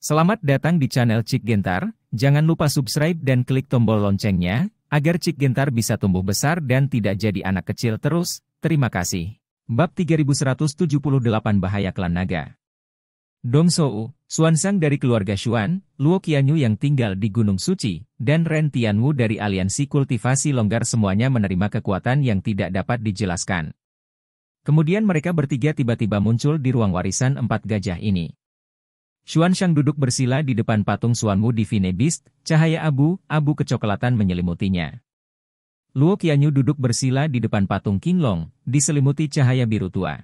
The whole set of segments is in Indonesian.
Selamat datang di channel Cik Gentar, jangan lupa subscribe dan klik tombol loncengnya, agar Cik Gentar bisa tumbuh besar dan tidak jadi anak kecil terus, terima kasih. Bab 3178 Bahaya Klan Naga Dong Sou, Suansang dari keluarga Xuan, Luo Qianyu yang tinggal di Gunung Suci, dan Ren Tianwu dari aliansi kultivasi longgar semuanya menerima kekuatan yang tidak dapat dijelaskan. Kemudian mereka bertiga tiba-tiba muncul di ruang warisan empat gajah ini. Xuan Shang duduk bersila di depan patung Suanmu di Beast, cahaya abu, abu kecoklatan menyelimutinya. Luo Qianyu duduk bersila di depan patung Qinglong, diselimuti cahaya biru tua.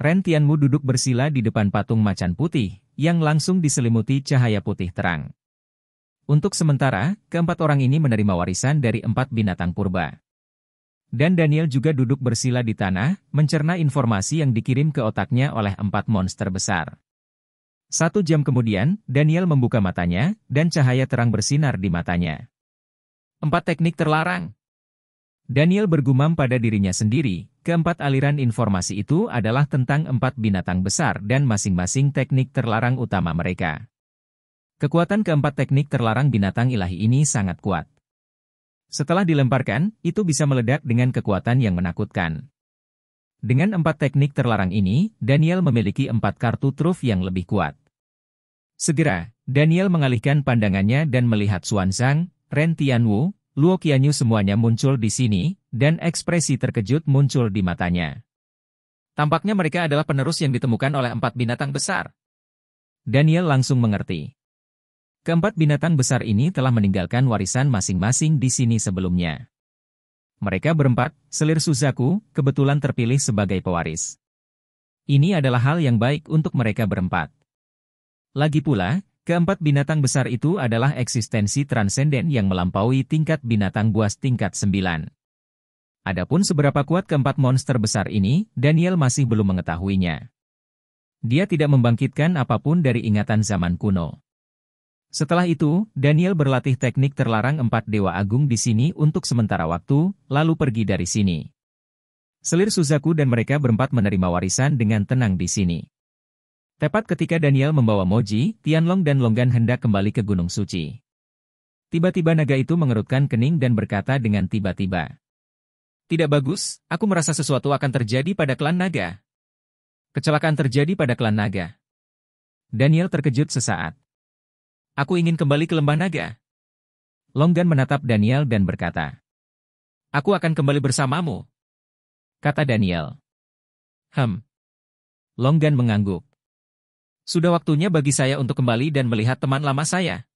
Ren Tianmu duduk bersila di depan patung macan putih, yang langsung diselimuti cahaya putih terang. Untuk sementara, keempat orang ini menerima warisan dari empat binatang purba. Dan Daniel juga duduk bersila di tanah, mencerna informasi yang dikirim ke otaknya oleh empat monster besar. Satu jam kemudian, Daniel membuka matanya, dan cahaya terang bersinar di matanya. Empat teknik terlarang. Daniel bergumam pada dirinya sendiri, keempat aliran informasi itu adalah tentang empat binatang besar dan masing-masing teknik terlarang utama mereka. Kekuatan keempat teknik terlarang binatang ilahi ini sangat kuat. Setelah dilemparkan, itu bisa meledak dengan kekuatan yang menakutkan. Dengan empat teknik terlarang ini, Daniel memiliki empat kartu truf yang lebih kuat. Segera, Daniel mengalihkan pandangannya dan melihat Xuan Zhang, Ren Tianwu, Luo Qianyu semuanya muncul di sini, dan ekspresi terkejut muncul di matanya. Tampaknya mereka adalah penerus yang ditemukan oleh empat binatang besar. Daniel langsung mengerti. Keempat binatang besar ini telah meninggalkan warisan masing-masing di sini sebelumnya. Mereka berempat, selir Suzaku, kebetulan terpilih sebagai pewaris. Ini adalah hal yang baik untuk mereka berempat. Lagi pula, keempat binatang besar itu adalah eksistensi transenden yang melampaui tingkat binatang buas tingkat 9. Adapun seberapa kuat keempat monster besar ini, Daniel masih belum mengetahuinya. Dia tidak membangkitkan apapun dari ingatan zaman kuno. Setelah itu, Daniel berlatih teknik terlarang empat dewa agung di sini untuk sementara waktu, lalu pergi dari sini. Selir Suzaku dan mereka berempat menerima warisan dengan tenang di sini. Tepat ketika Daniel membawa Moji, Tianlong dan Longgan hendak kembali ke Gunung Suci. Tiba-tiba naga itu mengerutkan kening dan berkata dengan tiba-tiba. Tidak bagus, aku merasa sesuatu akan terjadi pada klan naga. Kecelakaan terjadi pada klan naga. Daniel terkejut sesaat. Aku ingin kembali ke lembah naga. Longgan menatap Daniel dan berkata, Aku akan kembali bersamamu. Kata Daniel. Hem. Longgan mengangguk. Sudah waktunya bagi saya untuk kembali dan melihat teman lama saya.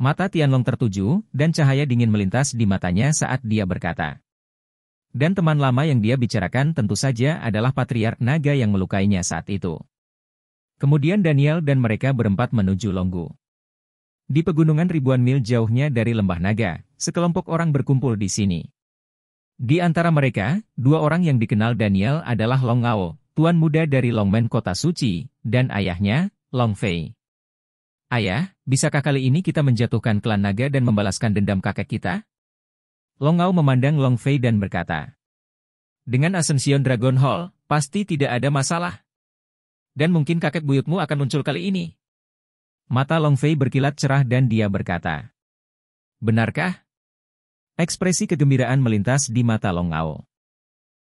Mata Tianlong tertuju, dan cahaya dingin melintas di matanya saat dia berkata. Dan teman lama yang dia bicarakan tentu saja adalah patriark naga yang melukainya saat itu. Kemudian Daniel dan mereka berempat menuju Longgu. Di pegunungan ribuan mil jauhnya dari Lembah Naga, sekelompok orang berkumpul di sini. Di antara mereka, dua orang yang dikenal Daniel adalah Long Ngao, tuan muda dari Longmen Kota Suci, dan ayahnya, Long Fei. Ayah, bisakah kali ini kita menjatuhkan klan naga dan membalaskan dendam kakek kita? Long Ngao memandang Long Fei dan berkata, Dengan Ascension Dragon Hall, pasti tidak ada masalah. Dan mungkin kakek buyutmu akan muncul kali ini, Mata Long Fei berkilat cerah dan dia berkata, Benarkah? Ekspresi kegembiraan melintas di mata Long Ao.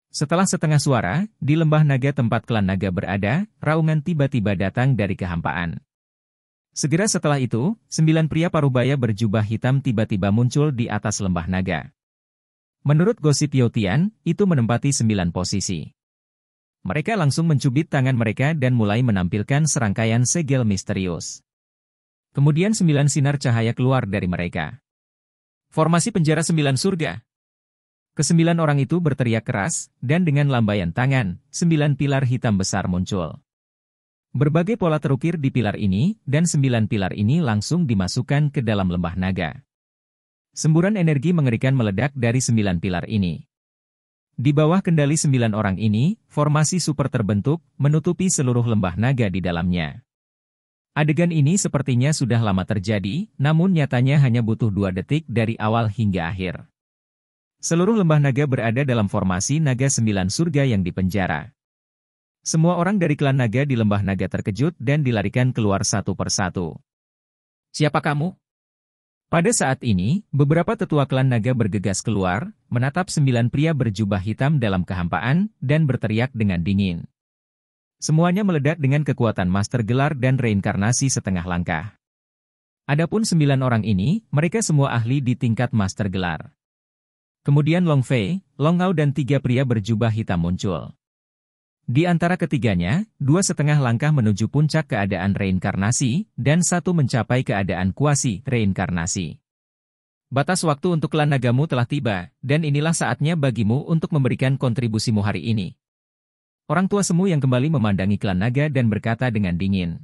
Setelah setengah suara, di lembah naga tempat klan naga berada, raungan tiba-tiba datang dari kehampaan. Segera setelah itu, sembilan pria parubaya berjubah hitam tiba-tiba muncul di atas lembah naga. Menurut gosip Yotian, itu menempati sembilan posisi. Mereka langsung mencubit tangan mereka dan mulai menampilkan serangkaian segel misterius. Kemudian sembilan sinar cahaya keluar dari mereka. Formasi penjara sembilan surga. Kesembilan orang itu berteriak keras, dan dengan lambaian tangan, sembilan pilar hitam besar muncul. Berbagai pola terukir di pilar ini, dan sembilan pilar ini langsung dimasukkan ke dalam lembah naga. Semburan energi mengerikan meledak dari sembilan pilar ini. Di bawah kendali sembilan orang ini, formasi super terbentuk, menutupi seluruh lembah naga di dalamnya. Adegan ini sepertinya sudah lama terjadi, namun nyatanya hanya butuh dua detik dari awal hingga akhir. Seluruh lembah naga berada dalam formasi naga sembilan surga yang dipenjara. Semua orang dari klan naga di lembah naga terkejut dan dilarikan keluar satu persatu. Siapa kamu? Pada saat ini, beberapa tetua klan naga bergegas keluar, menatap sembilan pria berjubah hitam dalam kehampaan, dan berteriak dengan dingin. Semuanya meledak dengan kekuatan master gelar dan reinkarnasi setengah langkah. Adapun sembilan orang ini, mereka semua ahli di tingkat master gelar. Kemudian Long Fei, Long Hao dan tiga pria berjubah hitam muncul. Di antara ketiganya, dua setengah langkah menuju puncak keadaan reinkarnasi, dan satu mencapai keadaan kuasi reinkarnasi. Batas waktu untuk lanagamu telah tiba, dan inilah saatnya bagimu untuk memberikan kontribusimu hari ini. Orang tua semua yang kembali memandangi klan naga dan berkata dengan dingin.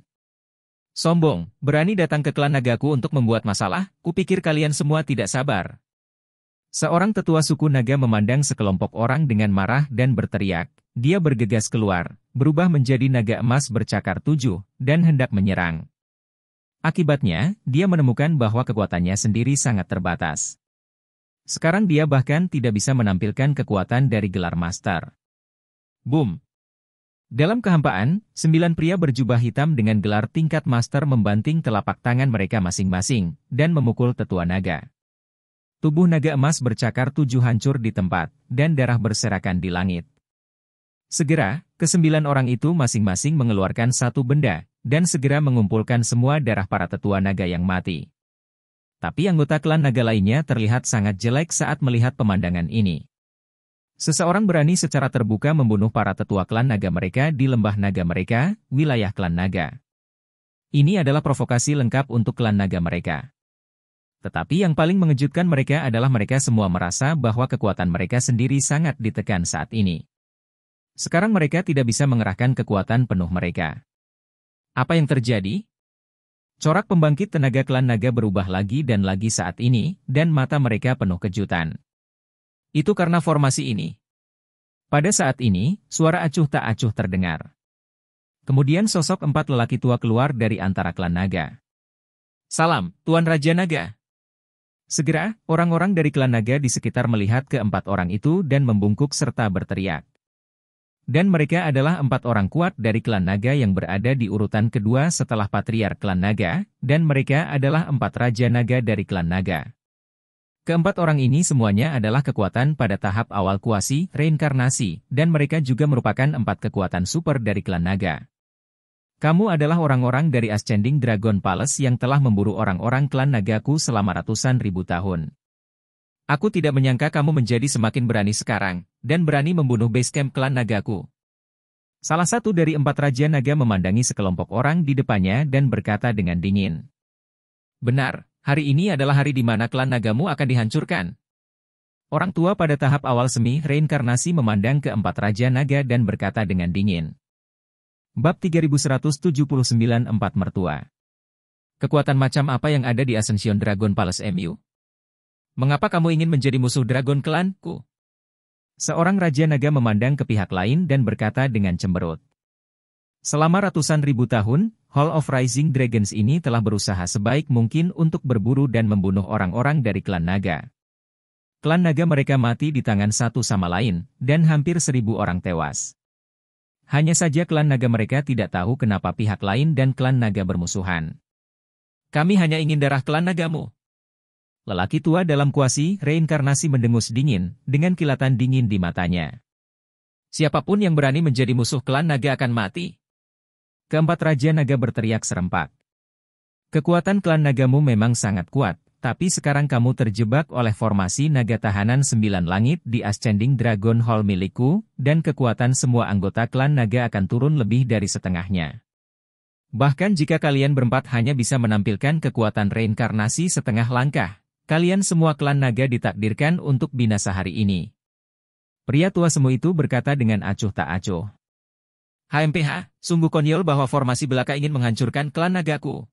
Sombong, berani datang ke klan nagaku untuk membuat masalah, kupikir kalian semua tidak sabar. Seorang tetua suku naga memandang sekelompok orang dengan marah dan berteriak. Dia bergegas keluar, berubah menjadi naga emas bercakar tujuh, dan hendak menyerang. Akibatnya, dia menemukan bahwa kekuatannya sendiri sangat terbatas. Sekarang dia bahkan tidak bisa menampilkan kekuatan dari gelar master. Boom! Dalam kehampaan, sembilan pria berjubah hitam dengan gelar tingkat master membanting telapak tangan mereka masing-masing, dan memukul tetua naga. Tubuh naga emas bercakar tujuh hancur di tempat, dan darah berserakan di langit. Segera, kesembilan orang itu masing-masing mengeluarkan satu benda, dan segera mengumpulkan semua darah para tetua naga yang mati. Tapi anggota klan naga lainnya terlihat sangat jelek saat melihat pemandangan ini. Seseorang berani secara terbuka membunuh para tetua klan naga mereka di lembah naga mereka, wilayah klan naga. Ini adalah provokasi lengkap untuk klan naga mereka. Tetapi yang paling mengejutkan mereka adalah mereka semua merasa bahwa kekuatan mereka sendiri sangat ditekan saat ini. Sekarang mereka tidak bisa mengerahkan kekuatan penuh mereka. Apa yang terjadi? Corak pembangkit tenaga klan naga berubah lagi dan lagi saat ini, dan mata mereka penuh kejutan. Itu karena formasi ini. Pada saat ini, suara acuh tak acuh terdengar. Kemudian sosok empat lelaki tua keluar dari antara klan naga. Salam, Tuan Raja Naga. Segera, orang-orang dari klan naga di sekitar melihat keempat orang itu dan membungkuk serta berteriak. Dan mereka adalah empat orang kuat dari klan naga yang berada di urutan kedua setelah Patriar klan naga, dan mereka adalah empat raja naga dari klan naga. Keempat orang ini semuanya adalah kekuatan pada tahap awal kuasi, reinkarnasi, dan mereka juga merupakan empat kekuatan super dari klan naga. Kamu adalah orang-orang dari Ascending Dragon Palace yang telah memburu orang-orang klan nagaku selama ratusan ribu tahun. Aku tidak menyangka kamu menjadi semakin berani sekarang, dan berani membunuh base camp klan nagaku. Salah satu dari empat raja naga memandangi sekelompok orang di depannya dan berkata dengan dingin. Benar, Hari ini adalah hari di mana klan Nagamu akan dihancurkan. Orang tua pada tahap awal semi reinkarnasi memandang keempat Raja Naga dan berkata dengan dingin. Bab 3179 Empat Mertua Kekuatan macam apa yang ada di Ascension Dragon Palace MU? Mengapa kamu ingin menjadi musuh Dragon ku? Seorang Raja Naga memandang ke pihak lain dan berkata dengan cemberut. Selama ratusan ribu tahun, Hall of Rising Dragons ini telah berusaha sebaik mungkin untuk berburu dan membunuh orang-orang dari klan naga. Klan naga mereka mati di tangan satu sama lain, dan hampir seribu orang tewas. Hanya saja klan naga mereka tidak tahu kenapa pihak lain dan klan naga bermusuhan. Kami hanya ingin darah klan nagamu. Lelaki tua dalam kuasi reinkarnasi mendengus dingin, dengan kilatan dingin di matanya. Siapapun yang berani menjadi musuh klan naga akan mati. Keempat Raja Naga berteriak serempak. Kekuatan klan nagamu memang sangat kuat, tapi sekarang kamu terjebak oleh formasi naga tahanan sembilan langit di Ascending Dragon Hall milikku, dan kekuatan semua anggota klan naga akan turun lebih dari setengahnya. Bahkan jika kalian berempat hanya bisa menampilkan kekuatan reinkarnasi setengah langkah, kalian semua klan naga ditakdirkan untuk binasa hari ini. Pria tua semua itu berkata dengan acuh tak acuh. HMPH, sungguh konyol bahwa formasi belaka ingin menghancurkan klan nagaku.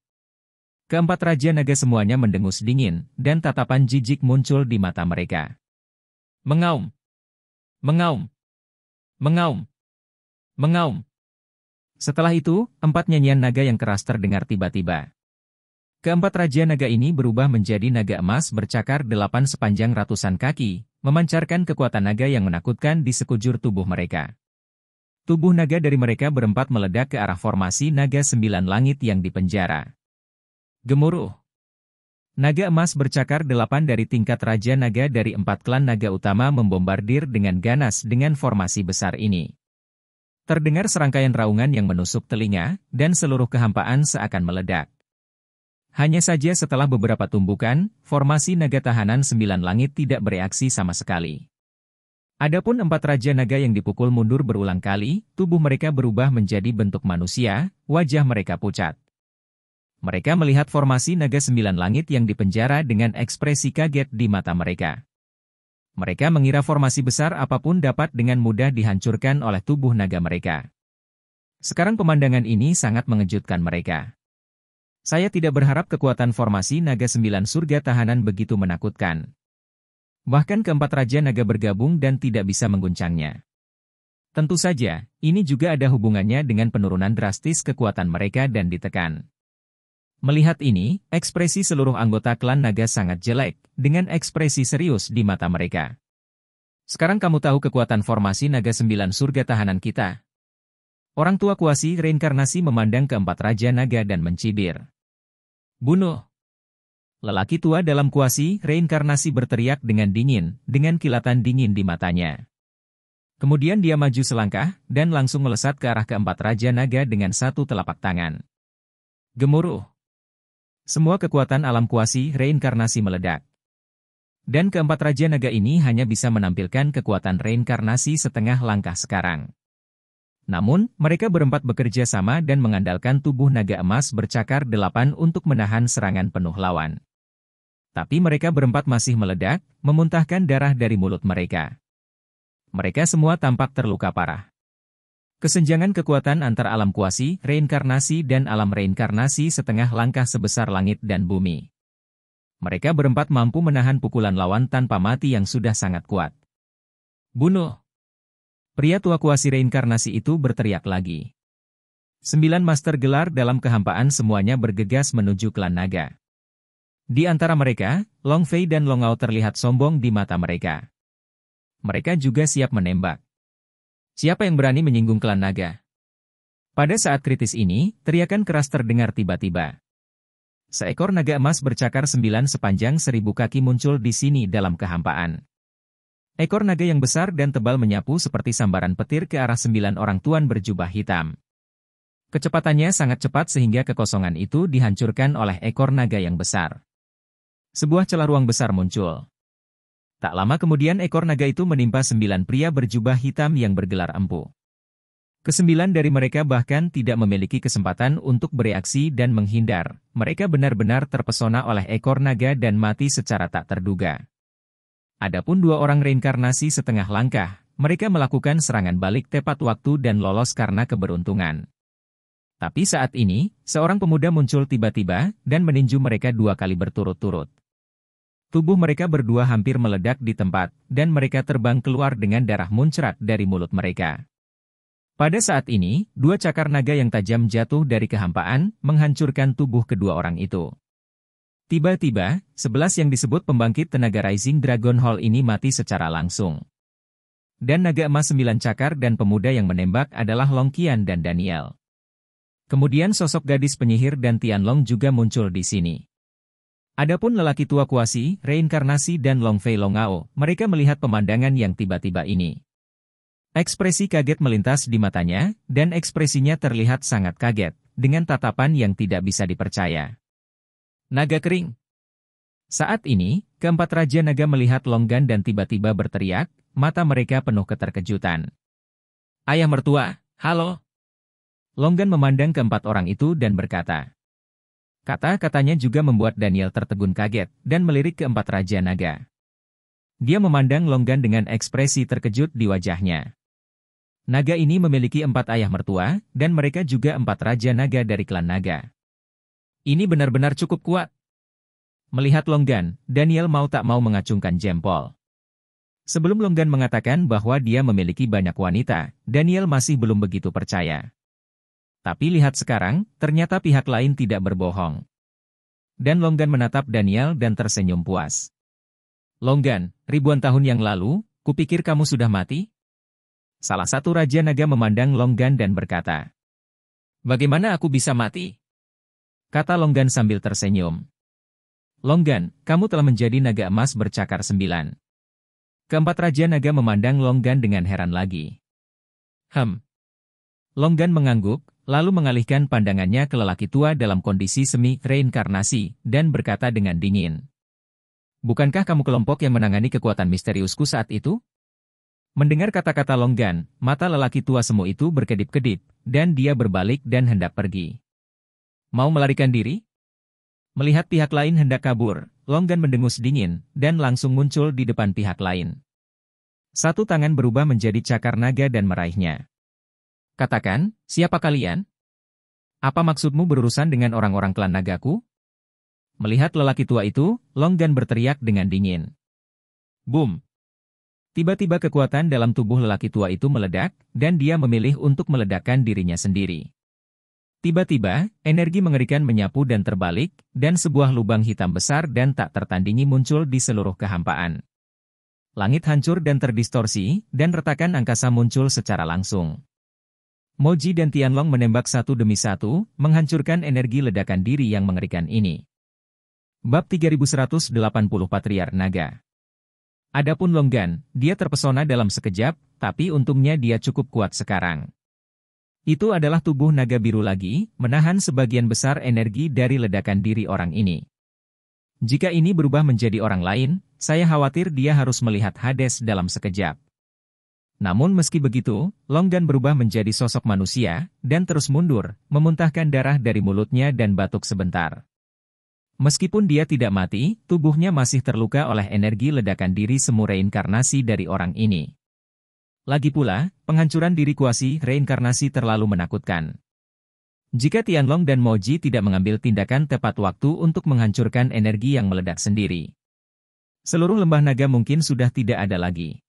Keempat Raja Naga semuanya mendengus dingin, dan tatapan jijik muncul di mata mereka. Mengaum. Mengaum. Mengaum. Mengaum. Setelah itu, empat nyanyian naga yang keras terdengar tiba-tiba. Keempat Raja Naga ini berubah menjadi naga emas bercakar delapan sepanjang ratusan kaki, memancarkan kekuatan naga yang menakutkan di sekujur tubuh mereka. Tubuh naga dari mereka berempat meledak ke arah formasi naga sembilan langit yang dipenjara. Gemuruh. Naga emas bercakar delapan dari tingkat Raja Naga dari empat klan naga utama membombardir dengan ganas dengan formasi besar ini. Terdengar serangkaian raungan yang menusuk telinga, dan seluruh kehampaan seakan meledak. Hanya saja setelah beberapa tumbukan, formasi naga tahanan sembilan langit tidak bereaksi sama sekali. Adapun empat raja naga yang dipukul mundur berulang kali, tubuh mereka berubah menjadi bentuk manusia, wajah mereka pucat. Mereka melihat formasi naga sembilan langit yang dipenjara dengan ekspresi kaget di mata mereka. Mereka mengira formasi besar apapun dapat dengan mudah dihancurkan oleh tubuh naga mereka. Sekarang pemandangan ini sangat mengejutkan mereka. Saya tidak berharap kekuatan formasi naga sembilan surga tahanan begitu menakutkan. Bahkan keempat raja naga bergabung dan tidak bisa mengguncangnya. Tentu saja, ini juga ada hubungannya dengan penurunan drastis kekuatan mereka dan ditekan. Melihat ini, ekspresi seluruh anggota klan naga sangat jelek, dengan ekspresi serius di mata mereka. Sekarang kamu tahu kekuatan formasi naga sembilan surga tahanan kita. Orang tua kuasi reinkarnasi memandang keempat raja naga dan mencibir. Bunuh! Lelaki tua dalam kuasi reinkarnasi berteriak dengan dingin, dengan kilatan dingin di matanya. Kemudian dia maju selangkah, dan langsung melesat ke arah keempat Raja Naga dengan satu telapak tangan. Gemuruh. Semua kekuatan alam kuasi reinkarnasi meledak. Dan keempat Raja Naga ini hanya bisa menampilkan kekuatan reinkarnasi setengah langkah sekarang. Namun, mereka berempat bekerja sama dan mengandalkan tubuh naga emas bercakar delapan untuk menahan serangan penuh lawan. Tapi mereka berempat masih meledak, memuntahkan darah dari mulut mereka. Mereka semua tampak terluka parah. Kesenjangan kekuatan antar alam kuasi, reinkarnasi dan alam reinkarnasi setengah langkah sebesar langit dan bumi. Mereka berempat mampu menahan pukulan lawan tanpa mati yang sudah sangat kuat. Bunuh! Pria tua kuasi reinkarnasi itu berteriak lagi. Sembilan master gelar dalam kehampaan semuanya bergegas menuju klan naga. Di antara mereka, Long Fei dan Long Ao terlihat sombong di mata mereka. Mereka juga siap menembak. Siapa yang berani menyinggung klan naga? Pada saat kritis ini, teriakan keras terdengar tiba-tiba. Seekor naga emas bercakar sembilan sepanjang seribu kaki muncul di sini dalam kehampaan. Ekor naga yang besar dan tebal menyapu seperti sambaran petir ke arah sembilan orang tuan berjubah hitam. Kecepatannya sangat cepat sehingga kekosongan itu dihancurkan oleh ekor naga yang besar sebuah celah ruang besar muncul. Tak lama kemudian ekor naga itu menimpa sembilan pria berjubah hitam yang bergelar empu. Kesembilan dari mereka bahkan tidak memiliki kesempatan untuk bereaksi dan menghindar. Mereka benar-benar terpesona oleh ekor naga dan mati secara tak terduga. Adapun dua orang reinkarnasi setengah langkah, mereka melakukan serangan balik tepat waktu dan lolos karena keberuntungan. Tapi saat ini, seorang pemuda muncul tiba-tiba dan meninju mereka dua kali berturut-turut. Tubuh mereka berdua hampir meledak di tempat, dan mereka terbang keluar dengan darah muncrat dari mulut mereka. Pada saat ini, dua cakar naga yang tajam jatuh dari kehampaan, menghancurkan tubuh kedua orang itu. Tiba-tiba, sebelas yang disebut pembangkit tenaga Rising Dragon Hall ini mati secara langsung. Dan naga emas sembilan cakar dan pemuda yang menembak adalah Long Qian dan Daniel. Kemudian sosok gadis penyihir dan Tian Long juga muncul di sini. Adapun lelaki tua Kuasi, reinkarnasi dan Longfei Longao, mereka melihat pemandangan yang tiba-tiba ini. Ekspresi kaget melintas di matanya, dan ekspresinya terlihat sangat kaget, dengan tatapan yang tidak bisa dipercaya. Naga kering. Saat ini, keempat Raja Naga melihat Longgan dan tiba-tiba berteriak, mata mereka penuh keterkejutan. Ayah mertua, halo. Longgan memandang keempat orang itu dan berkata, Kata-katanya juga membuat Daniel tertegun kaget dan melirik keempat Raja Naga. Dia memandang Longgan dengan ekspresi terkejut di wajahnya. Naga ini memiliki empat ayah mertua, dan mereka juga empat Raja Naga dari klan Naga. Ini benar-benar cukup kuat. Melihat Longgan, Daniel mau tak mau mengacungkan jempol. Sebelum Longgan mengatakan bahwa dia memiliki banyak wanita, Daniel masih belum begitu percaya. Tapi lihat sekarang, ternyata pihak lain tidak berbohong. Dan Longgan menatap Daniel dan tersenyum puas. Longgan, ribuan tahun yang lalu, kupikir kamu sudah mati? Salah satu Raja Naga memandang Longgan dan berkata, Bagaimana aku bisa mati? Kata Longgan sambil tersenyum. Longgan, kamu telah menjadi naga emas bercakar sembilan. Keempat Raja Naga memandang Longgan dengan heran lagi. Hem. Longgan mengangguk, lalu mengalihkan pandangannya ke lelaki tua dalam kondisi semi-reinkarnasi, dan berkata dengan dingin. Bukankah kamu kelompok yang menangani kekuatan misteriusku saat itu? Mendengar kata-kata Longgan, mata lelaki tua semu itu berkedip-kedip, dan dia berbalik dan hendak pergi. Mau melarikan diri? Melihat pihak lain hendak kabur, Longgan mendengus dingin, dan langsung muncul di depan pihak lain. Satu tangan berubah menjadi cakar naga dan meraihnya. Katakan, siapa kalian? Apa maksudmu berurusan dengan orang-orang klan nagaku? Melihat lelaki tua itu, Longgan berteriak dengan dingin. Boom! Tiba-tiba kekuatan dalam tubuh lelaki tua itu meledak, dan dia memilih untuk meledakkan dirinya sendiri. Tiba-tiba, energi mengerikan menyapu dan terbalik, dan sebuah lubang hitam besar dan tak tertandingi muncul di seluruh kehampaan. Langit hancur dan terdistorsi, dan retakan angkasa muncul secara langsung. Moji dan Tianlong menembak satu demi satu, menghancurkan energi ledakan diri yang mengerikan ini. Bab 3180 Patriar Naga Adapun Longgan, dia terpesona dalam sekejap, tapi untungnya dia cukup kuat sekarang. Itu adalah tubuh naga biru lagi, menahan sebagian besar energi dari ledakan diri orang ini. Jika ini berubah menjadi orang lain, saya khawatir dia harus melihat Hades dalam sekejap. Namun meski begitu, Long dan berubah menjadi sosok manusia, dan terus mundur, memuntahkan darah dari mulutnya dan batuk sebentar. Meskipun dia tidak mati, tubuhnya masih terluka oleh energi ledakan diri semu reinkarnasi dari orang ini. Lagi pula, penghancuran diri kuasi reinkarnasi terlalu menakutkan. Jika Tianlong dan Moji tidak mengambil tindakan tepat waktu untuk menghancurkan energi yang meledak sendiri, seluruh lembah naga mungkin sudah tidak ada lagi.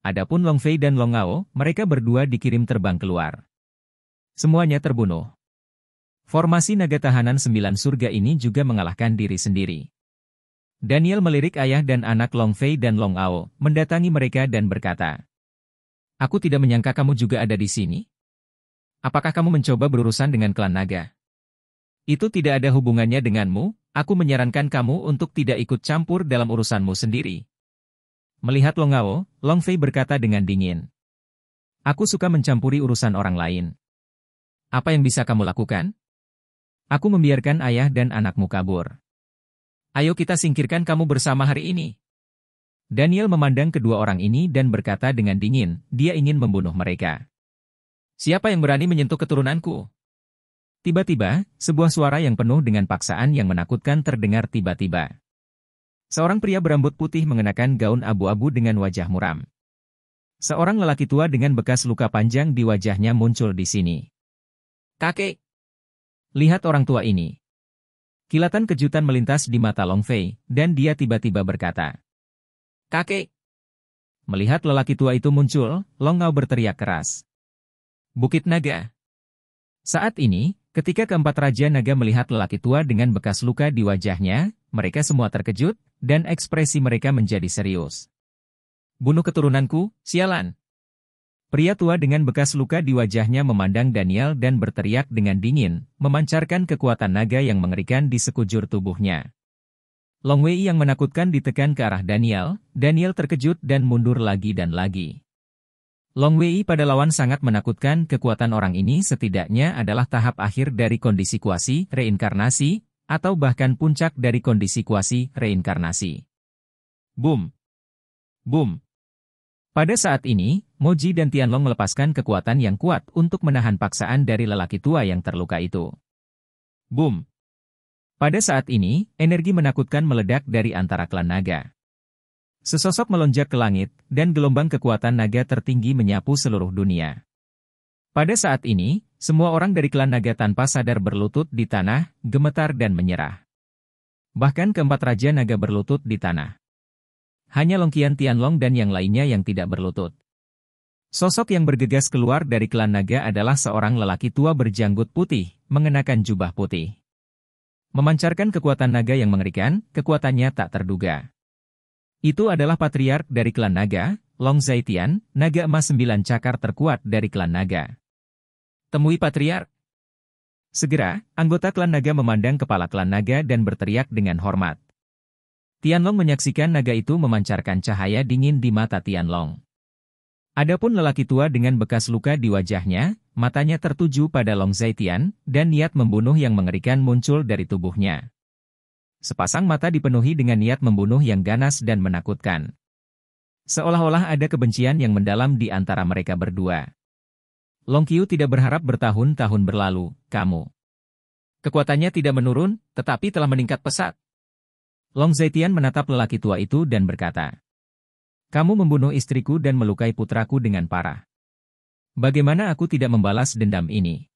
Adapun Long Fei dan Long Ngao, mereka berdua dikirim terbang keluar. Semuanya terbunuh. Formasi naga tahanan sembilan surga ini juga mengalahkan diri sendiri. Daniel melirik ayah dan anak Long Fei dan Long Ao, mendatangi mereka dan berkata, Aku tidak menyangka kamu juga ada di sini. Apakah kamu mencoba berurusan dengan klan naga? Itu tidak ada hubungannya denganmu, aku menyarankan kamu untuk tidak ikut campur dalam urusanmu sendiri. Melihat Longao, Longfei berkata dengan dingin. Aku suka mencampuri urusan orang lain. Apa yang bisa kamu lakukan? Aku membiarkan ayah dan anakmu kabur. Ayo kita singkirkan kamu bersama hari ini. Daniel memandang kedua orang ini dan berkata dengan dingin, dia ingin membunuh mereka. Siapa yang berani menyentuh keturunanku? Tiba-tiba, sebuah suara yang penuh dengan paksaan yang menakutkan terdengar tiba-tiba. Seorang pria berambut putih mengenakan gaun abu-abu dengan wajah muram. Seorang lelaki tua dengan bekas luka panjang di wajahnya muncul di sini. Kakek! Lihat orang tua ini. Kilatan kejutan melintas di mata Long Fei, dan dia tiba-tiba berkata. Kakek! Melihat lelaki tua itu muncul, Long Ngao berteriak keras. Bukit Naga! Saat ini, ketika keempat Raja Naga melihat lelaki tua dengan bekas luka di wajahnya, mereka semua terkejut, dan ekspresi mereka menjadi serius. Bunuh keturunanku, sialan. Pria tua dengan bekas luka di wajahnya memandang Daniel dan berteriak dengan dingin, memancarkan kekuatan naga yang mengerikan di sekujur tubuhnya. Long Wei yang menakutkan ditekan ke arah Daniel, Daniel terkejut dan mundur lagi dan lagi. Long Wei pada lawan sangat menakutkan kekuatan orang ini setidaknya adalah tahap akhir dari kondisi kuasi, reinkarnasi, atau bahkan puncak dari kondisi kuasi reinkarnasi. Boom. Boom. Pada saat ini, Moji dan Tianlong melepaskan kekuatan yang kuat untuk menahan paksaan dari lelaki tua yang terluka itu. Boom. Pada saat ini, energi menakutkan meledak dari antara klan naga. Sesosok melonjak ke langit, dan gelombang kekuatan naga tertinggi menyapu seluruh dunia. Pada saat ini, semua orang dari klan naga tanpa sadar berlutut di tanah, gemetar dan menyerah. Bahkan keempat raja naga berlutut di tanah. Hanya Longkian Tianlong dan yang lainnya yang tidak berlutut. Sosok yang bergegas keluar dari klan naga adalah seorang lelaki tua berjanggut putih, mengenakan jubah putih. Memancarkan kekuatan naga yang mengerikan, kekuatannya tak terduga. Itu adalah patriark dari klan naga, Long Zaitian, naga emas sembilan cakar terkuat dari klan naga. Temui Patriark. Segera, anggota klan naga memandang kepala klan naga dan berteriak dengan hormat. Tianlong menyaksikan naga itu memancarkan cahaya dingin di mata Tianlong. Adapun lelaki tua dengan bekas luka di wajahnya, matanya tertuju pada Long Zaitian, dan niat membunuh yang mengerikan muncul dari tubuhnya. Sepasang mata dipenuhi dengan niat membunuh yang ganas dan menakutkan. Seolah-olah ada kebencian yang mendalam di antara mereka berdua. Long Qiu tidak berharap bertahun-tahun berlalu, kamu. Kekuatannya tidak menurun, tetapi telah meningkat pesat. Long Zetian menatap lelaki tua itu dan berkata, Kamu membunuh istriku dan melukai putraku dengan parah. Bagaimana aku tidak membalas dendam ini?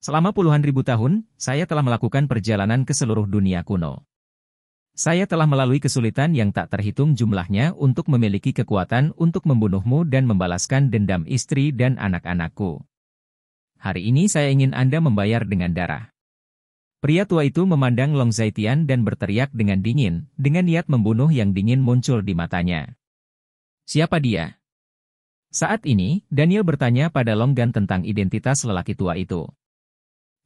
Selama puluhan ribu tahun, saya telah melakukan perjalanan ke seluruh dunia kuno. Saya telah melalui kesulitan yang tak terhitung jumlahnya untuk memiliki kekuatan untuk membunuhmu dan membalaskan dendam istri dan anak-anakku. Hari ini saya ingin Anda membayar dengan darah. Pria tua itu memandang Long Zaitian dan berteriak dengan dingin, dengan niat membunuh yang dingin muncul di matanya. Siapa dia? Saat ini, Daniel bertanya pada Long Gan tentang identitas lelaki tua itu.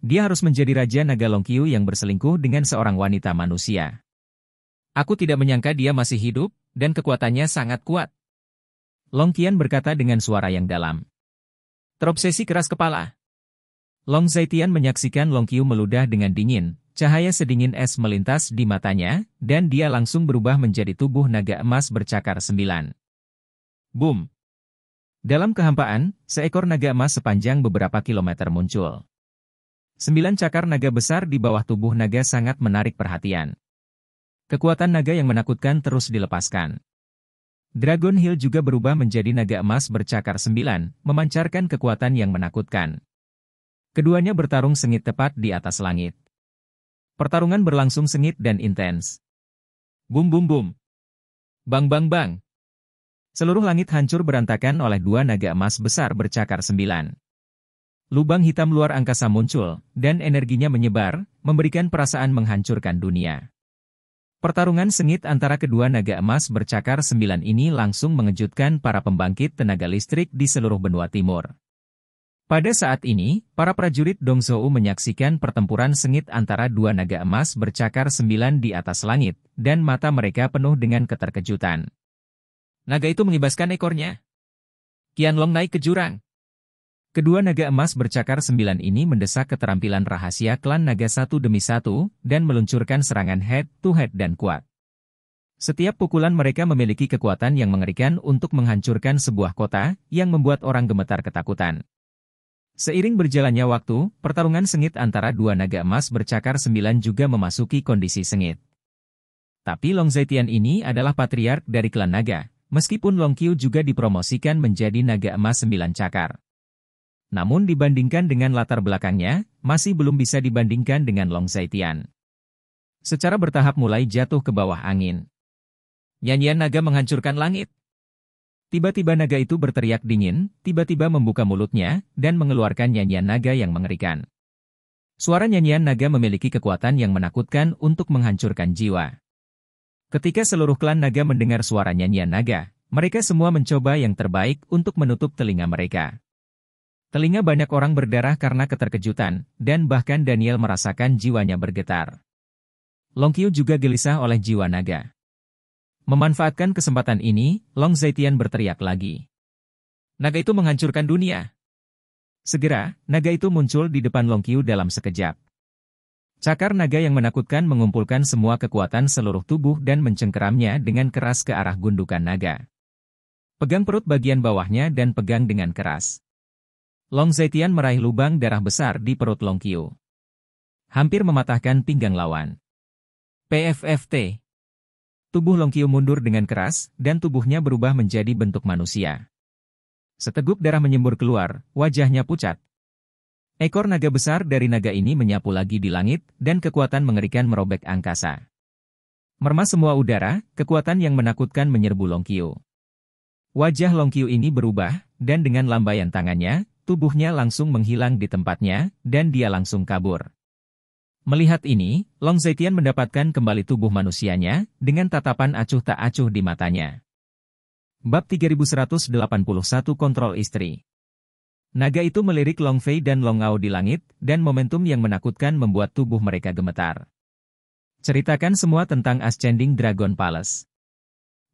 Dia harus menjadi Raja Naga Long Qiu yang berselingkuh dengan seorang wanita manusia. Aku tidak menyangka dia masih hidup, dan kekuatannya sangat kuat. Long Qian berkata dengan suara yang dalam. Terobsesi keras kepala. Long Zaitian menyaksikan Long Qiu meludah dengan dingin, cahaya sedingin es melintas di matanya, dan dia langsung berubah menjadi tubuh naga emas bercakar sembilan. Boom! Dalam kehampaan, seekor naga emas sepanjang beberapa kilometer muncul. Sembilan cakar naga besar di bawah tubuh naga sangat menarik perhatian. Kekuatan naga yang menakutkan terus dilepaskan. Dragon Hill juga berubah menjadi naga emas bercakar sembilan, memancarkan kekuatan yang menakutkan. Keduanya bertarung sengit tepat di atas langit. Pertarungan berlangsung sengit dan intens. Bum bum bum. Bang bang bang. Seluruh langit hancur berantakan oleh dua naga emas besar bercakar sembilan. Lubang hitam luar angkasa muncul, dan energinya menyebar, memberikan perasaan menghancurkan dunia. Pertarungan sengit antara kedua naga emas bercakar sembilan ini langsung mengejutkan para pembangkit tenaga listrik di seluruh benua timur. Pada saat ini, para prajurit Dongzhou menyaksikan pertempuran sengit antara dua naga emas bercakar sembilan di atas langit, dan mata mereka penuh dengan keterkejutan. Naga itu mengibaskan ekornya. Qianlong naik ke jurang. Kedua naga emas bercakar sembilan ini mendesak keterampilan rahasia klan naga satu demi satu, dan meluncurkan serangan head-to-head dan kuat. Setiap pukulan mereka memiliki kekuatan yang mengerikan untuk menghancurkan sebuah kota, yang membuat orang gemetar ketakutan. Seiring berjalannya waktu, pertarungan sengit antara dua naga emas bercakar sembilan juga memasuki kondisi sengit. Tapi Long Zaitian ini adalah patriark dari klan naga, meskipun Long Qiu juga dipromosikan menjadi naga emas sembilan cakar. Namun dibandingkan dengan latar belakangnya, masih belum bisa dibandingkan dengan Long Zaitian. Secara bertahap mulai jatuh ke bawah angin. Nyanyian naga menghancurkan langit. Tiba-tiba naga itu berteriak dingin, tiba-tiba membuka mulutnya, dan mengeluarkan nyanyian naga yang mengerikan. Suara nyanyian naga memiliki kekuatan yang menakutkan untuk menghancurkan jiwa. Ketika seluruh klan naga mendengar suara nyanyian naga, mereka semua mencoba yang terbaik untuk menutup telinga mereka. Telinga banyak orang berdarah karena keterkejutan, dan bahkan Daniel merasakan jiwanya bergetar. Longqiu juga gelisah oleh jiwa naga. Memanfaatkan kesempatan ini, Long Zaitian berteriak lagi. Naga itu menghancurkan dunia. Segera, naga itu muncul di depan Longqiu dalam sekejap. Cakar naga yang menakutkan mengumpulkan semua kekuatan seluruh tubuh dan mencengkeramnya dengan keras ke arah gundukan naga. Pegang perut bagian bawahnya dan pegang dengan keras. Long Zetian meraih lubang darah besar di perut Long Qiu. Hampir mematahkan pinggang lawan. PFFT Tubuh Long Qiu mundur dengan keras, dan tubuhnya berubah menjadi bentuk manusia. Seteguk darah menyembur keluar, wajahnya pucat. Ekor naga besar dari naga ini menyapu lagi di langit, dan kekuatan mengerikan merobek angkasa. Mermas semua udara, kekuatan yang menakutkan menyerbu Long Qiu. Wajah Long Qiu ini berubah, dan dengan lambaian tangannya, tubuhnya langsung menghilang di tempatnya, dan dia langsung kabur. Melihat ini, Long Zetian mendapatkan kembali tubuh manusianya, dengan tatapan acuh tak acuh di matanya. Bab 3181 Kontrol Istri Naga itu melirik Long Fei dan Long Ao di langit, dan momentum yang menakutkan membuat tubuh mereka gemetar. Ceritakan semua tentang Ascending Dragon Palace.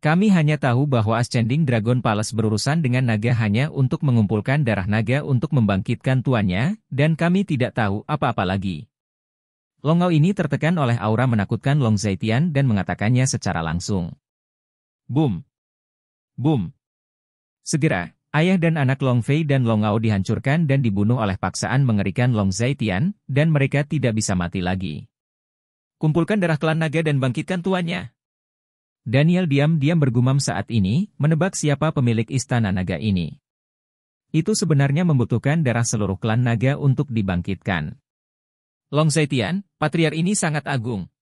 Kami hanya tahu bahwa Ascending Dragon Palace berurusan dengan naga hanya untuk mengumpulkan darah naga untuk membangkitkan tuannya, dan kami tidak tahu apa-apa lagi. Longau ini tertekan oleh aura menakutkan Long Zaitian dan mengatakannya secara langsung. Boom! Boom! Segera, ayah dan anak Long Fei dan Long Ao dihancurkan dan dibunuh oleh paksaan mengerikan Long Zaitian, dan mereka tidak bisa mati lagi. Kumpulkan darah klan naga dan bangkitkan tuannya. Daniel diam-diam bergumam saat ini, menebak siapa pemilik istana naga ini. Itu sebenarnya membutuhkan darah seluruh klan naga untuk dibangkitkan. Long Zaitian, patriar ini sangat agung.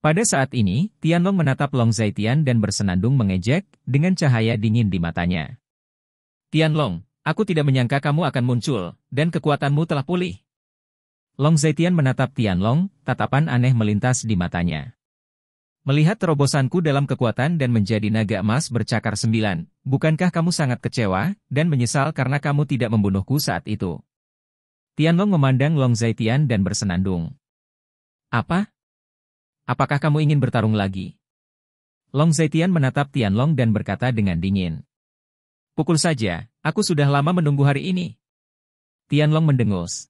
Pada saat ini, Tianlong menatap Long Zaitian dan bersenandung mengejek, dengan cahaya dingin di matanya. Tianlong, aku tidak menyangka kamu akan muncul, dan kekuatanmu telah pulih. Long Zaitian menatap Tianlong, tatapan aneh melintas di matanya. Melihat terobosanku dalam kekuatan dan menjadi naga emas bercakar sembilan, bukankah kamu sangat kecewa dan menyesal karena kamu tidak membunuhku saat itu? Tianlong memandang Long Zaitian dan bersenandung. Apa? Apakah kamu ingin bertarung lagi? Long Zaitian menatap Tianlong dan berkata dengan dingin. Pukul saja, aku sudah lama menunggu hari ini. Tianlong mendengus.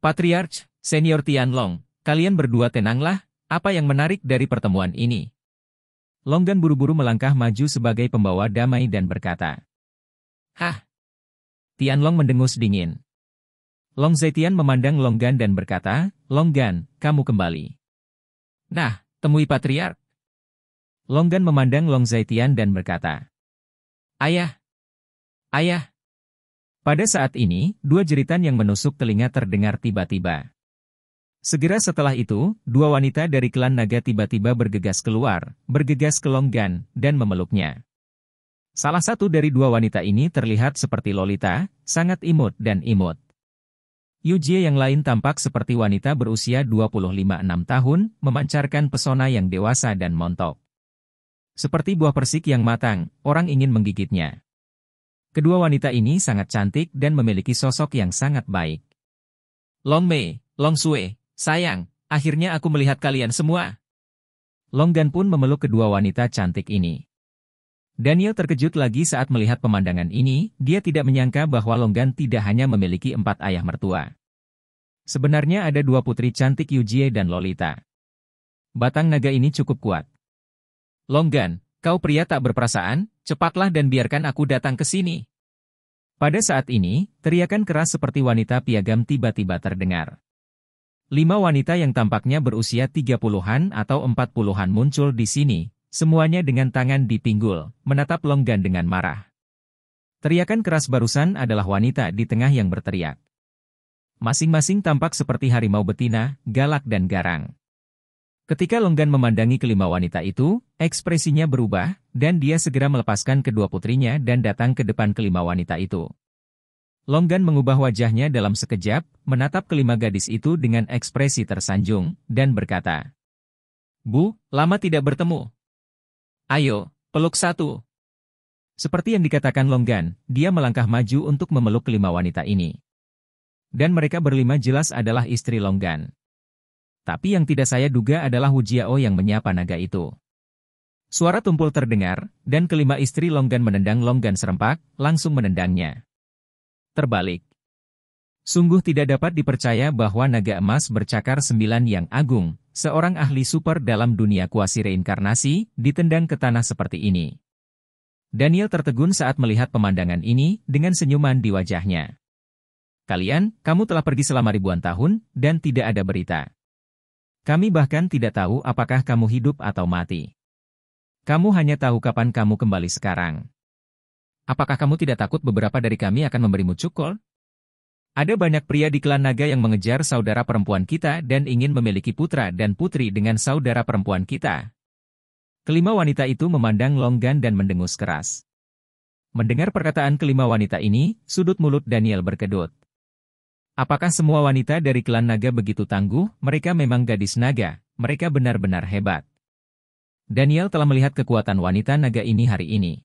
Patriarch, senior Tianlong, kalian berdua tenanglah, apa yang menarik dari pertemuan ini? Longgan buru-buru melangkah maju sebagai pembawa damai dan berkata, Hah! Tianlong mendengus dingin. Long Zetian memandang Longgan dan berkata, Longgan, kamu kembali. Nah, temui patriark. Longgan memandang Long Zetian dan berkata, Ayah! Ayah! Pada saat ini, dua jeritan yang menusuk telinga terdengar tiba-tiba. Segera setelah itu, dua wanita dari klan naga tiba-tiba bergegas keluar, bergegas ke Longgan, dan memeluknya. Salah satu dari dua wanita ini terlihat seperti Lolita, sangat imut dan imut. Yujie yang lain tampak seperti wanita berusia 25-6 tahun, memancarkan pesona yang dewasa dan montok. Seperti buah persik yang matang, orang ingin menggigitnya. Kedua wanita ini sangat cantik dan memiliki sosok yang sangat baik. Long Mei, Long Sue, Sayang, akhirnya aku melihat kalian semua. Longgan pun memeluk kedua wanita cantik ini. Daniel terkejut lagi saat melihat pemandangan ini, dia tidak menyangka bahwa Longgan tidak hanya memiliki empat ayah mertua. Sebenarnya ada dua putri cantik Yujie dan Lolita. Batang naga ini cukup kuat. Longgan, kau pria tak berperasaan, cepatlah dan biarkan aku datang ke sini. Pada saat ini, teriakan keras seperti wanita piagam tiba-tiba terdengar. Lima wanita yang tampaknya berusia 30-an atau 40-an muncul di sini, semuanya dengan tangan di pinggul, menatap Longgan dengan marah. Teriakan keras barusan adalah wanita di tengah yang berteriak. Masing-masing tampak seperti harimau betina, galak dan garang. Ketika Longgan memandangi kelima wanita itu, ekspresinya berubah, dan dia segera melepaskan kedua putrinya dan datang ke depan kelima wanita itu. Longgan mengubah wajahnya dalam sekejap, menatap kelima gadis itu dengan ekspresi tersanjung, dan berkata, Bu, lama tidak bertemu. Ayo, peluk satu. Seperti yang dikatakan Longgan, dia melangkah maju untuk memeluk kelima wanita ini. Dan mereka berlima jelas adalah istri Longgan. Tapi yang tidak saya duga adalah Hu Jiao yang menyapa naga itu. Suara tumpul terdengar, dan kelima istri Longgan menendang Longgan serempak, langsung menendangnya terbalik. Sungguh tidak dapat dipercaya bahwa naga emas bercakar sembilan yang agung, seorang ahli super dalam dunia kuasi reinkarnasi, ditendang ke tanah seperti ini. Daniel tertegun saat melihat pemandangan ini dengan senyuman di wajahnya. Kalian, kamu telah pergi selama ribuan tahun, dan tidak ada berita. Kami bahkan tidak tahu apakah kamu hidup atau mati. Kamu hanya tahu kapan kamu kembali sekarang. Apakah kamu tidak takut beberapa dari kami akan memberimu cukol? Ada banyak pria di klan naga yang mengejar saudara perempuan kita dan ingin memiliki putra dan putri dengan saudara perempuan kita. Kelima wanita itu memandang Longgan dan mendengus keras. Mendengar perkataan kelima wanita ini, sudut mulut Daniel berkedut. Apakah semua wanita dari klan naga begitu tangguh? Mereka memang gadis naga, mereka benar-benar hebat. Daniel telah melihat kekuatan wanita naga ini hari ini.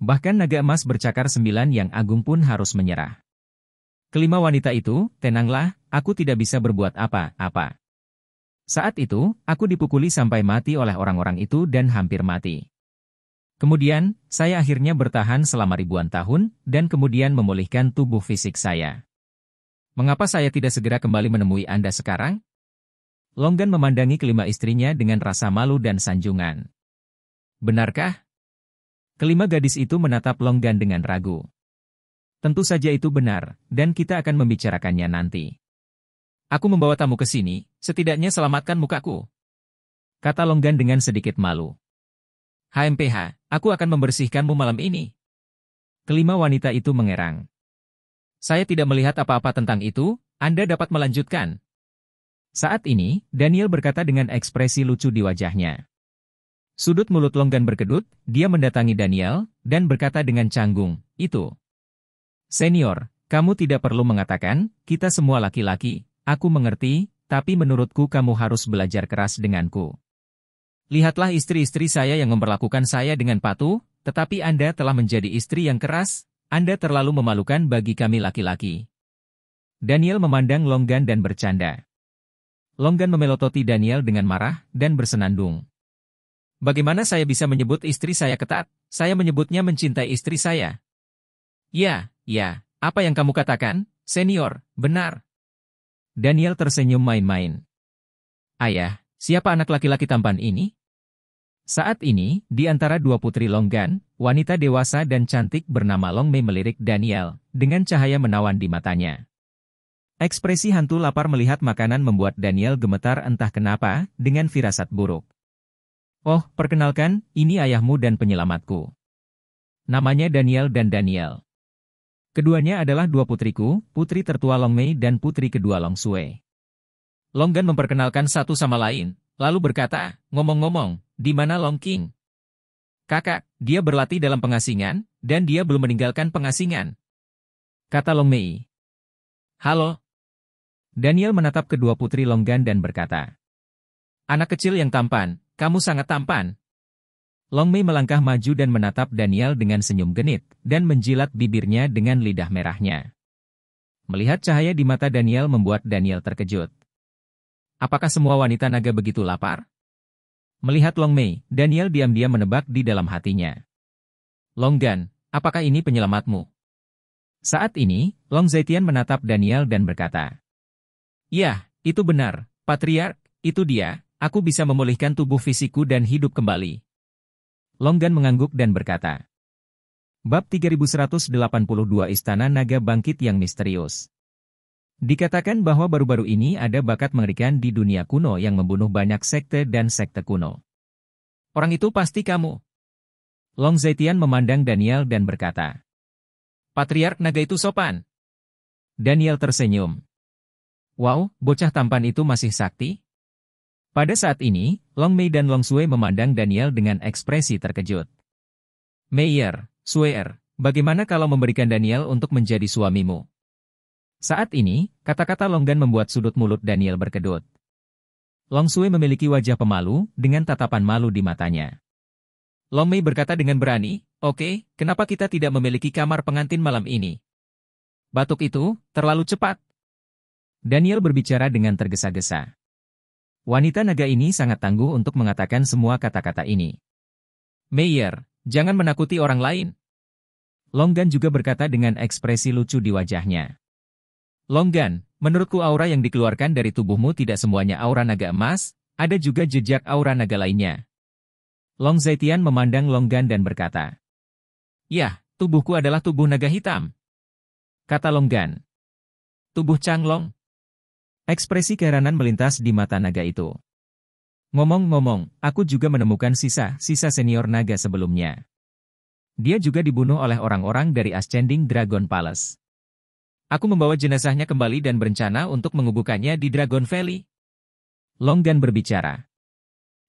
Bahkan naga emas bercakar sembilan yang agung pun harus menyerah. Kelima wanita itu, tenanglah, aku tidak bisa berbuat apa-apa. Saat itu, aku dipukuli sampai mati oleh orang-orang itu dan hampir mati. Kemudian, saya akhirnya bertahan selama ribuan tahun, dan kemudian memulihkan tubuh fisik saya. Mengapa saya tidak segera kembali menemui Anda sekarang? Longgan memandangi kelima istrinya dengan rasa malu dan sanjungan. Benarkah? Kelima gadis itu menatap Longgan dengan ragu. Tentu saja itu benar, dan kita akan membicarakannya nanti. Aku membawa tamu ke sini, setidaknya selamatkan mukaku. Kata Longgan dengan sedikit malu. HMPH, aku akan membersihkanmu malam ini. Kelima wanita itu mengerang. Saya tidak melihat apa-apa tentang itu, Anda dapat melanjutkan. Saat ini, Daniel berkata dengan ekspresi lucu di wajahnya. Sudut mulut Longgan berkedut, dia mendatangi Daniel, dan berkata dengan canggung, itu. Senior, kamu tidak perlu mengatakan, kita semua laki-laki, aku mengerti, tapi menurutku kamu harus belajar keras denganku. Lihatlah istri-istri saya yang memperlakukan saya dengan patuh, tetapi Anda telah menjadi istri yang keras, Anda terlalu memalukan bagi kami laki-laki. Daniel memandang Longgan dan bercanda. Longgan memelototi Daniel dengan marah dan bersenandung. Bagaimana saya bisa menyebut istri saya ketat? Saya menyebutnya mencintai istri saya. Ya, ya, apa yang kamu katakan, senior, benar. Daniel tersenyum main-main. Ayah, siapa anak laki-laki tampan ini? Saat ini, di antara dua putri Longgan, wanita dewasa dan cantik bernama Long Mei melirik Daniel, dengan cahaya menawan di matanya. Ekspresi hantu lapar melihat makanan membuat Daniel gemetar entah kenapa, dengan firasat buruk. Oh, perkenalkan, ini ayahmu dan penyelamatku. Namanya Daniel dan Daniel. Keduanya adalah dua putriku, putri tertua Long Mei dan putri kedua Long Sue. Longgan memperkenalkan satu sama lain, lalu berkata, ngomong-ngomong, di mana Long King? Kakak, dia berlatih dalam pengasingan, dan dia belum meninggalkan pengasingan. Kata Long Mei. Halo. Daniel menatap kedua putri Longgan dan berkata, Anak kecil yang tampan, kamu sangat tampan. Long Mei melangkah maju dan menatap Daniel dengan senyum genit, dan menjilat bibirnya dengan lidah merahnya. Melihat cahaya di mata Daniel membuat Daniel terkejut. Apakah semua wanita naga begitu lapar? Melihat Long Mei, Daniel diam-diam menebak di dalam hatinya. Longgan, apakah ini penyelamatmu? Saat ini, Long Zaitian menatap Daniel dan berkata, Yah, itu benar, Patriark, itu dia, Aku bisa memulihkan tubuh fisikku dan hidup kembali. Longgan mengangguk dan berkata. Bab 3182 Istana Naga Bangkit yang Misterius Dikatakan bahwa baru-baru ini ada bakat mengerikan di dunia kuno yang membunuh banyak sekte dan sekte kuno. Orang itu pasti kamu. Long Zetian memandang Daniel dan berkata, Patriark naga itu sopan. Daniel tersenyum. Wow, bocah tampan itu masih sakti? Pada saat ini, Long Mei dan Long Sue memandang Daniel dengan ekspresi terkejut. Meyer, Suer, bagaimana kalau memberikan Daniel untuk menjadi suamimu? Saat ini, kata-kata Longgan membuat sudut mulut Daniel berkedut. Long Sue memiliki wajah pemalu, dengan tatapan malu di matanya. Long Mei berkata dengan berani, Oke, okay, kenapa kita tidak memiliki kamar pengantin malam ini? Batuk itu, terlalu cepat. Daniel berbicara dengan tergesa-gesa. Wanita naga ini sangat tangguh untuk mengatakan semua kata-kata ini. Meyer, jangan menakuti orang lain. Longgan juga berkata dengan ekspresi lucu di wajahnya. Longgan, menurutku aura yang dikeluarkan dari tubuhmu tidak semuanya aura naga emas, ada juga jejak aura naga lainnya. Long Zaitian memandang Longgan dan berkata, Yah, tubuhku adalah tubuh naga hitam. Kata Longgan. Tubuh Chang Long. Ekspresi keheranan melintas di mata naga itu. Ngomong-ngomong, aku juga menemukan sisa-sisa senior naga sebelumnya. Dia juga dibunuh oleh orang-orang dari Ascending Dragon Palace. Aku membawa jenazahnya kembali dan berencana untuk mengubuhkannya di Dragon Valley. Longgan berbicara.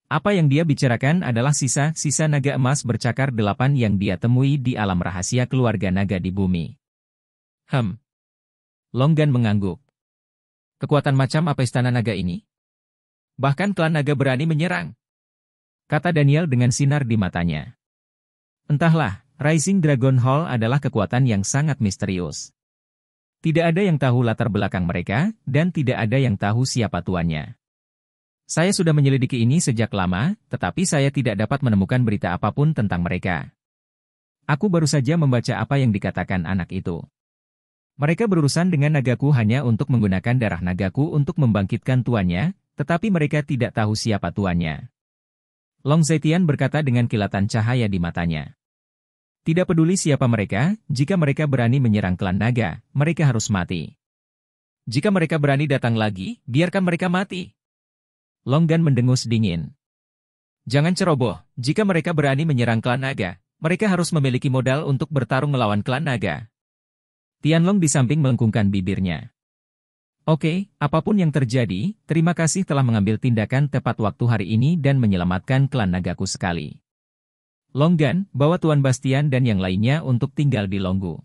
Apa yang dia bicarakan adalah sisa-sisa naga emas bercakar delapan yang dia temui di alam rahasia keluarga naga di bumi. Hem. Longgan mengangguk. Kekuatan macam apa istana naga ini? Bahkan klan naga berani menyerang. Kata Daniel dengan sinar di matanya. Entahlah, Rising Dragon Hall adalah kekuatan yang sangat misterius. Tidak ada yang tahu latar belakang mereka, dan tidak ada yang tahu siapa tuannya. Saya sudah menyelidiki ini sejak lama, tetapi saya tidak dapat menemukan berita apapun tentang mereka. Aku baru saja membaca apa yang dikatakan anak itu. Mereka berurusan dengan Nagaku hanya untuk menggunakan darah Nagaku untuk membangkitkan tuannya, tetapi mereka tidak tahu siapa tuannya. Long Zetian berkata dengan kilatan cahaya di matanya. Tidak peduli siapa mereka, jika mereka berani menyerang klan naga, mereka harus mati. Jika mereka berani datang lagi, biarkan mereka mati. Longgan mendengus dingin. Jangan ceroboh, jika mereka berani menyerang klan naga, mereka harus memiliki modal untuk bertarung melawan klan naga. Tianlong di samping melengkungkan bibirnya. Oke, apapun yang terjadi, terima kasih telah mengambil tindakan tepat waktu hari ini dan menyelamatkan klan nagaku sekali. Longgan, bawa Tuan Bastian dan yang lainnya untuk tinggal di Longgu.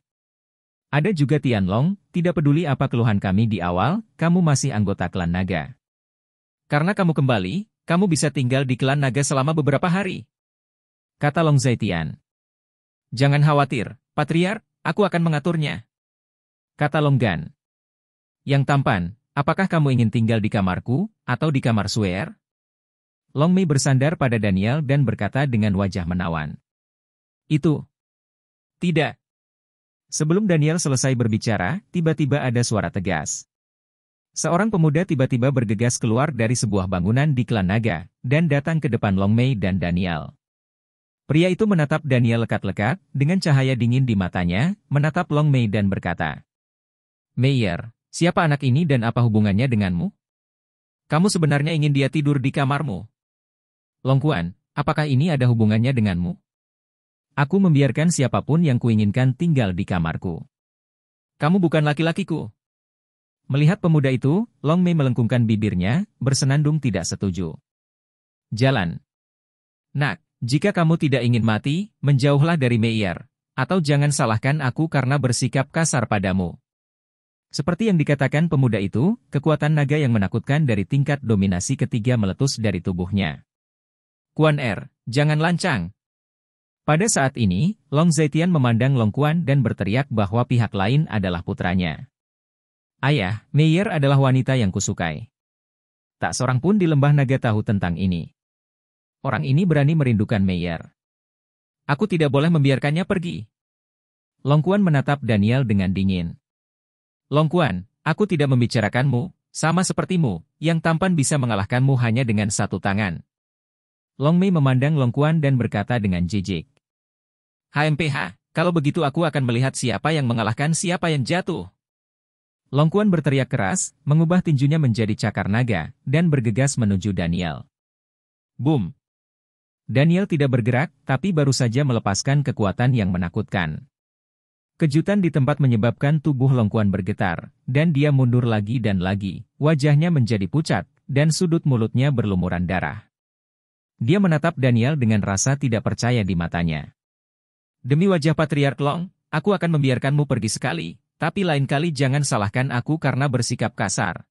Ada juga Tianlong, tidak peduli apa keluhan kami di awal, kamu masih anggota klan naga. Karena kamu kembali, kamu bisa tinggal di klan naga selama beberapa hari. Kata Long Zaitian. Jangan khawatir, Patriar, aku akan mengaturnya. Kata Longgan. Yang tampan, apakah kamu ingin tinggal di kamarku, atau di kamar Suer? Long Mei bersandar pada Daniel dan berkata dengan wajah menawan. Itu. Tidak. Sebelum Daniel selesai berbicara, tiba-tiba ada suara tegas. Seorang pemuda tiba-tiba bergegas keluar dari sebuah bangunan di Klan Naga dan datang ke depan Long Mei dan Daniel. Pria itu menatap Daniel lekat-lekat, dengan cahaya dingin di matanya, menatap Long Mei dan berkata, Meyer, siapa anak ini dan apa hubungannya denganmu? Kamu sebenarnya ingin dia tidur di kamarmu. Longkuan, apakah ini ada hubungannya denganmu? Aku membiarkan siapapun yang kuinginkan tinggal di kamarku. Kamu bukan laki-lakiku. Melihat pemuda itu, Long Mei melengkungkan bibirnya, bersenandung tidak setuju. Jalan. Nak, jika kamu tidak ingin mati, menjauhlah dari Meyer. Atau jangan salahkan aku karena bersikap kasar padamu. Seperti yang dikatakan pemuda itu, kekuatan naga yang menakutkan dari tingkat dominasi ketiga meletus dari tubuhnya. Kuan Er, jangan lancang! Pada saat ini, Long Zetian memandang Long Kuan dan berteriak bahwa pihak lain adalah putranya. Ayah, Meyer adalah wanita yang kusukai. Tak seorang pun di lembah naga tahu tentang ini. Orang ini berani merindukan Meyer. Aku tidak boleh membiarkannya pergi. Long Kuan menatap Daniel dengan dingin. Longkuan, aku tidak membicarakanmu, sama sepertimu, yang tampan bisa mengalahkanmu hanya dengan satu tangan. Long Mei memandang Longkuan dan berkata dengan jijik. HMPH, kalau begitu aku akan melihat siapa yang mengalahkan siapa yang jatuh. Longkuan berteriak keras, mengubah tinjunya menjadi cakar naga, dan bergegas menuju Daniel. Boom! Daniel tidak bergerak, tapi baru saja melepaskan kekuatan yang menakutkan. Kejutan di tempat menyebabkan tubuh Longkuan bergetar, dan dia mundur lagi dan lagi, wajahnya menjadi pucat, dan sudut mulutnya berlumuran darah. Dia menatap Daniel dengan rasa tidak percaya di matanya. Demi wajah Patriark Long, aku akan membiarkanmu pergi sekali, tapi lain kali jangan salahkan aku karena bersikap kasar.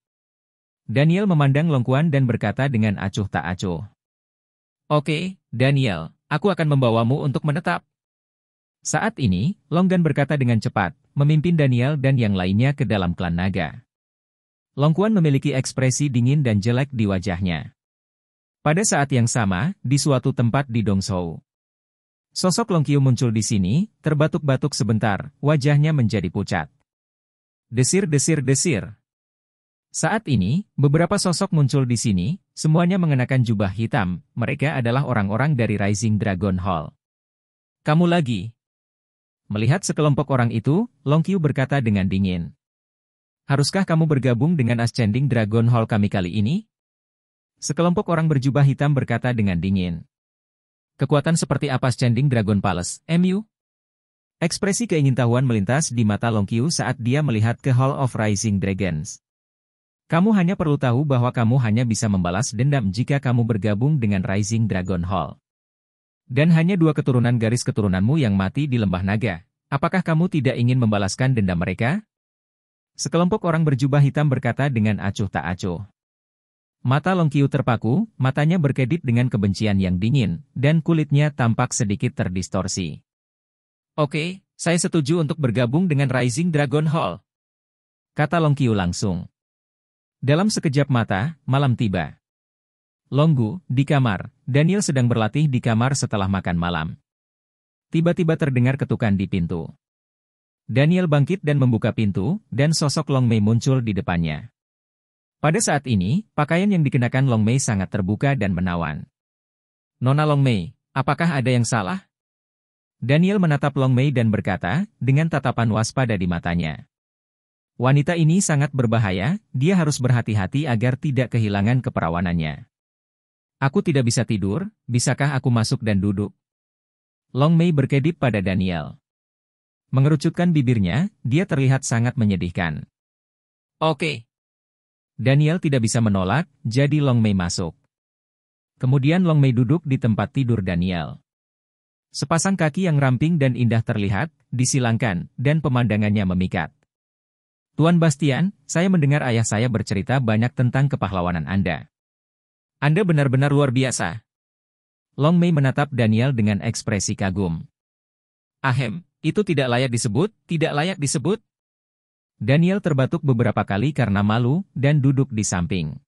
Daniel memandang Longkuan dan berkata dengan acuh tak acuh. Oke, Daniel, aku akan membawamu untuk menetap, saat ini, Longgan berkata dengan cepat, memimpin Daniel dan yang lainnya ke dalam klan naga. Longkuan memiliki ekspresi dingin dan jelek di wajahnya. Pada saat yang sama, di suatu tempat di Dongshou. Sosok Longkiu muncul di sini, terbatuk-batuk sebentar, wajahnya menjadi pucat. Desir-desir-desir. Saat ini, beberapa sosok muncul di sini, semuanya mengenakan jubah hitam, mereka adalah orang-orang dari Rising Dragon Hall. Kamu lagi, Melihat sekelompok orang itu, Long Qiu berkata dengan dingin. Haruskah kamu bergabung dengan Ascending Dragon Hall kami kali ini? Sekelompok orang berjubah hitam berkata dengan dingin. Kekuatan seperti apa Ascending Dragon Palace, MU? Ekspresi keingintahuan melintas di mata Long Qiu saat dia melihat ke Hall of Rising Dragons. Kamu hanya perlu tahu bahwa kamu hanya bisa membalas dendam jika kamu bergabung dengan Rising Dragon Hall. Dan hanya dua keturunan garis keturunanmu yang mati di lembah naga. Apakah kamu tidak ingin membalaskan dendam mereka? Sekelompok orang berjubah hitam berkata dengan acuh tak acuh. Mata Longkiu terpaku, matanya berkedip dengan kebencian yang dingin, dan kulitnya tampak sedikit terdistorsi. Oke, saya setuju untuk bergabung dengan Rising Dragon Hall. Kata Longkiu langsung. Dalam sekejap mata, malam tiba. Longgu, di kamar, Daniel sedang berlatih di kamar setelah makan malam. Tiba-tiba terdengar ketukan di pintu. Daniel bangkit dan membuka pintu, dan sosok Long Mei muncul di depannya. Pada saat ini, pakaian yang dikenakan Long Mei sangat terbuka dan menawan. Nona Long Mei, apakah ada yang salah? Daniel menatap Long Mei dan berkata, dengan tatapan waspada di matanya. Wanita ini sangat berbahaya, dia harus berhati-hati agar tidak kehilangan keperawanannya. Aku tidak bisa tidur, bisakah aku masuk dan duduk? Long Mei berkedip pada Daniel. Mengerucutkan bibirnya, dia terlihat sangat menyedihkan. Oke. Daniel tidak bisa menolak, jadi Long Mei masuk. Kemudian Long Mei duduk di tempat tidur Daniel. Sepasang kaki yang ramping dan indah terlihat, disilangkan, dan pemandangannya memikat. Tuan Bastian, saya mendengar ayah saya bercerita banyak tentang kepahlawanan Anda. Anda benar-benar luar biasa. Long Mei menatap Daniel dengan ekspresi kagum. Ahem, itu tidak layak disebut, tidak layak disebut. Daniel terbatuk beberapa kali karena malu dan duduk di samping.